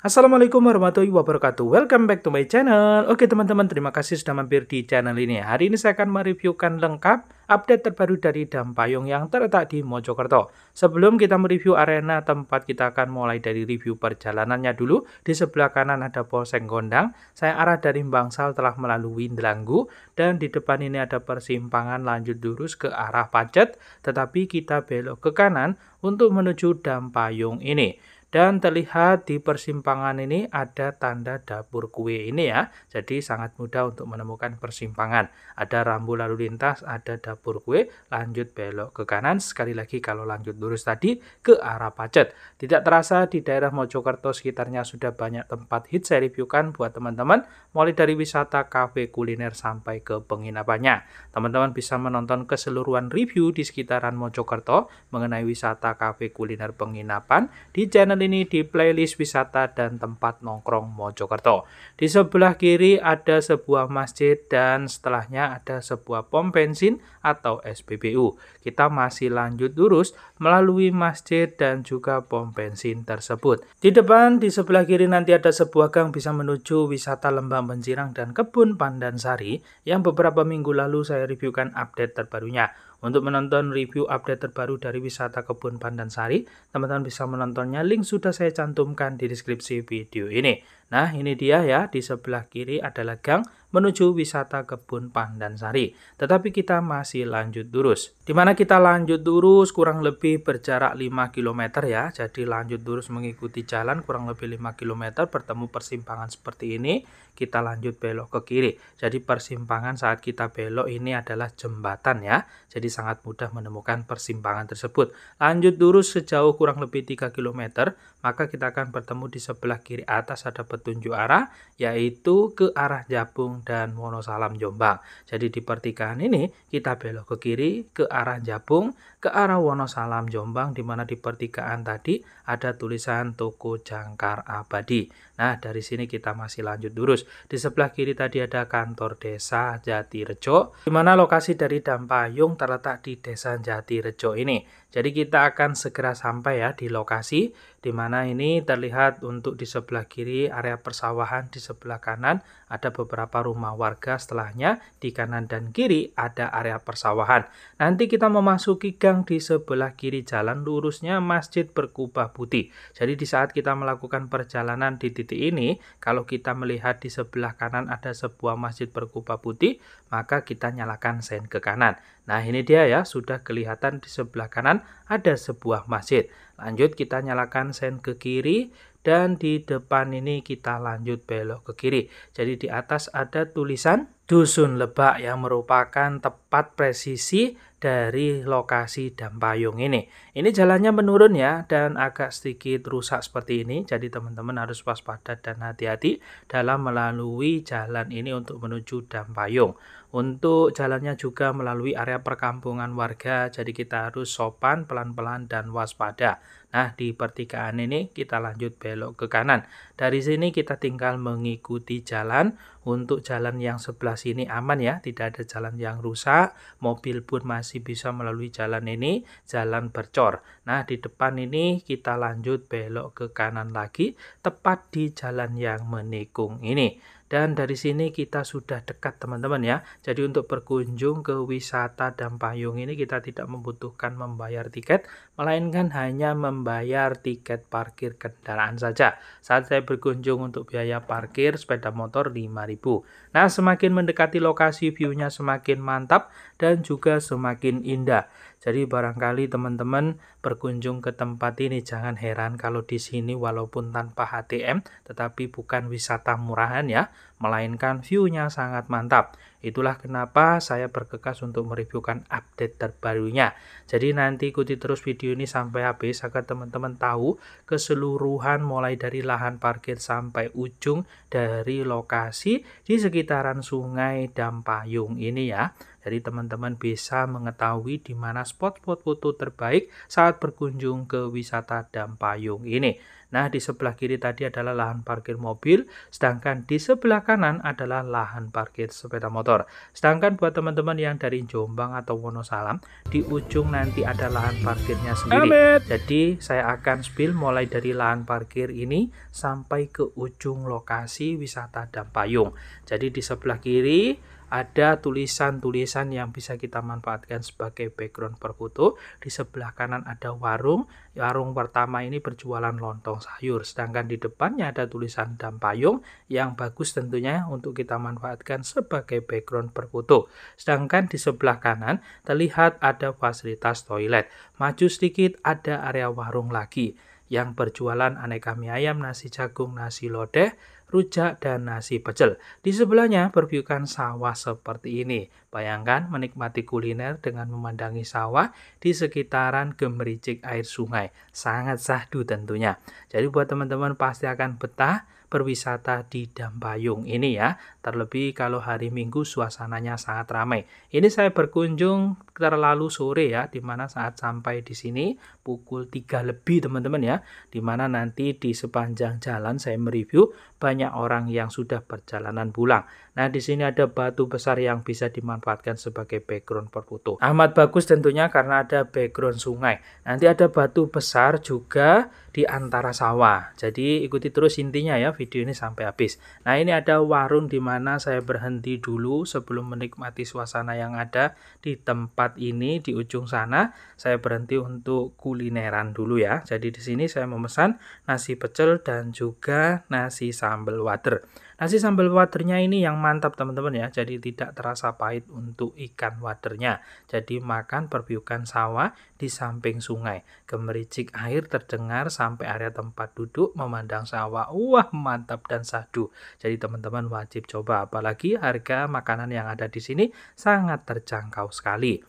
Assalamualaikum warahmatullahi wabarakatuh Welcome back to my channel Oke teman-teman terima kasih sudah mampir di channel ini Hari ini saya akan mereviewkan lengkap update terbaru dari Dampayung yang terletak di Mojokerto Sebelum kita mereview arena tempat kita akan mulai dari review perjalanannya dulu Di sebelah kanan ada Polsek Gondang Saya arah dari Bangsal telah melalui Delanggu Dan di depan ini ada persimpangan lanjut lurus ke arah Pacet Tetapi kita belok ke kanan untuk menuju Dampayung ini dan terlihat di persimpangan ini ada tanda dapur kue ini ya. Jadi sangat mudah untuk menemukan persimpangan. Ada rambu lalu lintas, ada dapur kue, lanjut belok ke kanan. Sekali lagi kalau lanjut lurus tadi ke arah Pacet. Tidak terasa di daerah Mojokerto sekitarnya sudah banyak tempat hit saya reviewkan buat teman-teman mulai dari wisata kafe kuliner sampai ke penginapannya. Teman-teman bisa menonton keseluruhan review di sekitaran Mojokerto mengenai wisata kafe kuliner penginapan di channel ini di playlist wisata dan tempat nongkrong Mojokerto. Di sebelah kiri ada sebuah masjid dan setelahnya ada sebuah pom bensin atau SPBU. Kita masih lanjut lurus melalui masjid dan juga pom bensin tersebut. Di depan di sebelah kiri nanti ada sebuah gang bisa menuju wisata Lembang menjirang dan Kebun Pandan Sari yang beberapa minggu lalu saya reviewkan update terbarunya. Untuk menonton review update terbaru dari wisata kebun pandan sari, teman-teman bisa menontonnya. Link sudah saya cantumkan di deskripsi video ini. Nah, ini dia ya, di sebelah kiri adalah gang menuju wisata kebun Pandan Sari. Tetapi kita masih lanjut lurus. Di mana kita lanjut lurus kurang lebih berjarak 5 km ya. Jadi lanjut lurus mengikuti jalan kurang lebih 5 km bertemu persimpangan seperti ini. Kita lanjut belok ke kiri. Jadi persimpangan saat kita belok ini adalah jembatan ya. Jadi sangat mudah menemukan persimpangan tersebut. Lanjut lurus sejauh kurang lebih 3 km, maka kita akan bertemu di sebelah kiri atas ada petunjuk arah yaitu ke arah Jabung dan Wonosalam Jombang. Jadi di pertigaan ini kita belok ke kiri ke arah Jabung, ke arah Wonosalam Jombang di mana di pertigaan tadi ada tulisan toko Jangkar Abadi. Nah, dari sini kita masih lanjut lurus. Di sebelah kiri tadi ada kantor desa Jatirejo di mana lokasi dari Dampayung terletak di desa Jatirejo ini. Jadi kita akan segera sampai ya di lokasi di mana ini terlihat untuk di sebelah kiri area persawahan di sebelah kanan ada beberapa rumah warga setelahnya, di kanan dan kiri ada area persawahan. Nanti kita memasuki gang di sebelah kiri jalan lurusnya Masjid Berkubah Putih. Jadi di saat kita melakukan perjalanan di titik ini, kalau kita melihat di sebelah kanan ada sebuah masjid berkubah putih, maka kita nyalakan sen ke kanan. Nah ini dia ya, sudah kelihatan di sebelah kanan ada sebuah masjid. Lanjut kita nyalakan sen ke kiri, dan di depan ini kita lanjut belok ke kiri. Jadi di atas ada tulisan Dusun Lebak yang merupakan tepat presisi dari lokasi Dampayung ini. Ini jalannya menurun ya dan agak sedikit rusak seperti ini. Jadi teman-teman harus waspada dan hati-hati dalam melalui jalan ini untuk menuju Dampayung. Untuk jalannya juga melalui area perkampungan warga. Jadi kita harus sopan, pelan-pelan dan waspada. Nah, di pertigaan ini kita lanjut belok ke kanan. Dari sini kita tinggal mengikuti jalan. Untuk jalan yang sebelah sini aman ya, tidak ada jalan yang rusak. Mobil pun masih bisa melalui jalan ini, jalan bercor. Nah, di depan ini kita lanjut belok ke kanan lagi, tepat di jalan yang menikung ini dan dari sini kita sudah dekat teman-teman ya jadi untuk berkunjung ke wisata dan payung ini kita tidak membutuhkan membayar tiket melainkan hanya membayar membayar tiket parkir kendaraan saja. Saat saya berkunjung untuk biaya parkir sepeda motor 5000 Nah, semakin mendekati lokasi view-nya semakin mantap dan juga semakin indah. Jadi barangkali teman-teman berkunjung ke tempat ini jangan heran kalau di sini walaupun tanpa HTM tetapi bukan wisata murahan ya, melainkan view-nya sangat mantap. Itulah kenapa saya berkekas untuk mereviewkan update terbarunya. Jadi nanti ikuti terus video ini sampai habis agar teman-teman tahu keseluruhan mulai dari lahan parkir sampai ujung dari lokasi di sekitaran Sungai Dampayung ini ya. Jadi teman-teman bisa mengetahui di mana spot-spot foto terbaik saat berkunjung ke wisata Dampayung ini. Nah, di sebelah kiri tadi adalah lahan parkir mobil, sedangkan di sebelah kanan adalah lahan parkir sepeda motor. Sedangkan buat teman-teman yang dari Jombang atau Wonosalam, di ujung nanti ada lahan parkirnya sendiri. Amin. Jadi, saya akan spill mulai dari lahan parkir ini sampai ke ujung lokasi wisata Dampayung. Jadi, di sebelah kiri ada tulisan-tulisan yang bisa kita manfaatkan sebagai background perfoto. Di sebelah kanan ada warung. Warung pertama ini berjualan lontong sayur. Sedangkan di depannya ada tulisan dan payung yang bagus tentunya untuk kita manfaatkan sebagai background perfoto. Sedangkan di sebelah kanan terlihat ada fasilitas toilet. Maju sedikit ada area warung lagi yang berjualan aneka mie ayam, nasi jagung, nasi lodeh, rujak, dan nasi pecel. Di sebelahnya berbiukan sawah seperti ini. Bayangkan menikmati kuliner dengan memandangi sawah di sekitaran gemericik air sungai. Sangat sahdu tentunya. Jadi buat teman-teman pasti akan betah berwisata di Dambayung ini ya. Terlebih kalau hari Minggu suasananya sangat ramai. Ini saya berkunjung terlalu sore ya, dimana saat sampai di sini pukul 3 lebih teman-teman ya. Dimana nanti di sepanjang jalan saya mereview banyak banyak orang yang sudah perjalanan pulang. Nah, di sini ada batu besar yang bisa dimanfaatkan sebagai background perfoto. Amat bagus tentunya karena ada background sungai. Nanti ada batu besar juga di antara sawah. Jadi ikuti terus intinya ya video ini sampai habis. Nah, ini ada warung di mana saya berhenti dulu sebelum menikmati suasana yang ada di tempat ini di ujung sana. Saya berhenti untuk kulineran dulu ya. Jadi di sini saya memesan nasi pecel dan juga nasi sambal sambal water. Nasi sambal waternya ini yang mantap teman-teman ya. Jadi tidak terasa pahit untuk ikan waternya. Jadi makan perbiukan sawah di samping sungai. Gemericik air terdengar sampai area tempat duduk memandang sawah. Wah mantap dan sadu. Jadi teman-teman wajib coba. Apalagi harga makanan yang ada di sini sangat terjangkau sekali.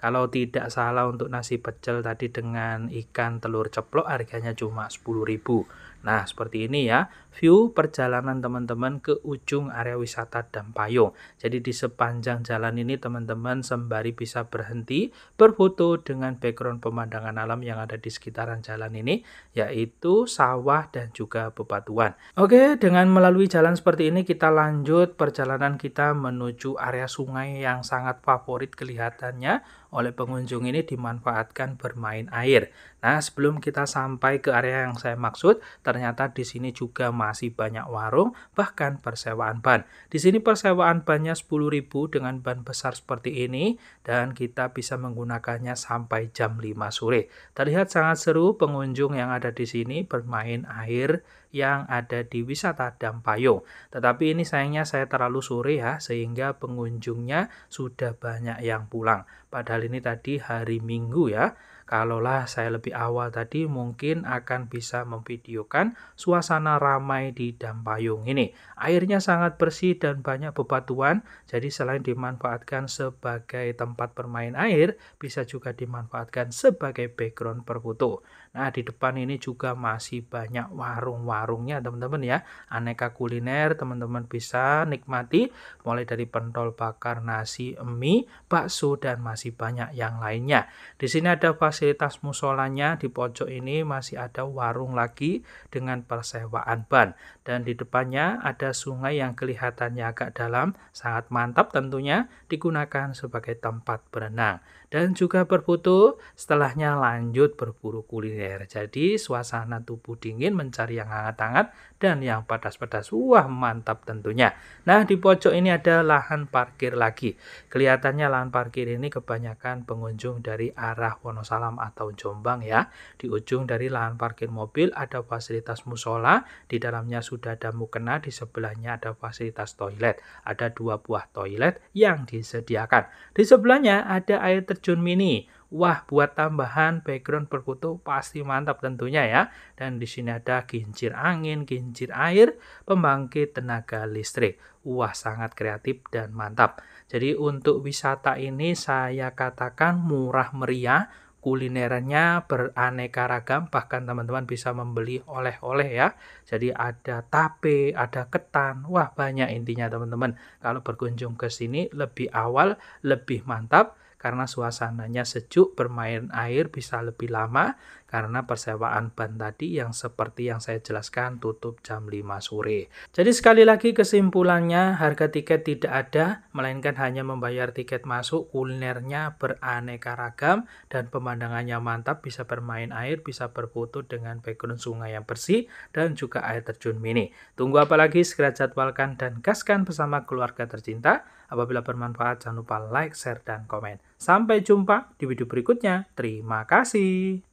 Kalau tidak salah untuk nasi pecel tadi dengan ikan telur ceplok harganya cuma 10.000. Nah, seperti ini ya view perjalanan teman-teman ke ujung area wisata Dampayung. Jadi di sepanjang jalan ini teman-teman sembari bisa berhenti berfoto dengan background pemandangan alam yang ada di sekitaran jalan ini yaitu sawah dan juga bebatuan. Oke, dengan melalui jalan seperti ini kita lanjut perjalanan kita menuju area sungai yang sangat favorit kelihatannya oleh pengunjung ini dimanfaatkan bermain air. Nah, sebelum kita sampai ke area yang saya maksud, ternyata di sini juga masih banyak warung, bahkan persewaan ban. Di sini persewaan bannya 10.000 dengan ban besar seperti ini dan kita bisa menggunakannya sampai jam 5 sore. Terlihat sangat seru pengunjung yang ada di sini bermain air yang ada di wisata Dampayung. Tetapi ini sayangnya saya terlalu sore ya, sehingga pengunjungnya sudah banyak yang pulang. Padahal ini tadi hari Minggu ya. Kalaulah saya lebih awal tadi mungkin akan bisa memvideokan suasana ramai di Dampayung ini. Airnya sangat bersih dan banyak bebatuan, jadi selain dimanfaatkan sebagai tempat bermain air, bisa juga dimanfaatkan sebagai background perfoto. Nah, di depan ini juga masih banyak warung-warungnya teman-teman ya. Aneka kuliner teman-teman bisa nikmati mulai dari pentol bakar nasi, mie, bakso, dan masih banyak yang lainnya. Di sini ada fasilitas fasilitas musolanya di pojok ini masih ada warung lagi dengan persewaan ban dan di depannya ada sungai yang kelihatannya agak dalam, sangat mantap tentunya digunakan sebagai tempat berenang dan juga berfoto, setelahnya lanjut berburu kuliner. Jadi suasana tubuh dingin mencari yang hangat-hangat dan yang pedas-pedas. Wah, mantap tentunya. Nah, di pojok ini ada lahan parkir lagi. Kelihatannya lahan parkir ini kebanyakan pengunjung dari arah Wonosalam atau Jombang ya. Di ujung dari lahan parkir mobil ada fasilitas musola, di dalamnya sudah ada mukena, di sebelahnya ada fasilitas toilet. Ada dua buah toilet yang disediakan. Di sebelahnya ada air terjun terjun mini. Wah, buat tambahan background berfoto pasti mantap tentunya ya. Dan di sini ada kincir angin, kincir air, pembangkit tenaga listrik. Wah, sangat kreatif dan mantap. Jadi untuk wisata ini saya katakan murah meriah, kulinerannya beraneka ragam bahkan teman-teman bisa membeli oleh-oleh ya jadi ada tape ada ketan wah banyak intinya teman-teman kalau berkunjung ke sini lebih awal lebih mantap karena suasananya sejuk, bermain air bisa lebih lama karena persewaan ban tadi yang seperti yang saya jelaskan tutup jam 5 sore. Jadi sekali lagi kesimpulannya harga tiket tidak ada, melainkan hanya membayar tiket masuk, kulinernya beraneka ragam dan pemandangannya mantap, bisa bermain air, bisa berfoto dengan background sungai yang bersih dan juga air terjun mini. Tunggu apa lagi? Segera jadwalkan dan gaskan bersama keluarga tercinta. Apabila bermanfaat, jangan lupa like, share, dan komen. Sampai jumpa di video berikutnya. Terima kasih.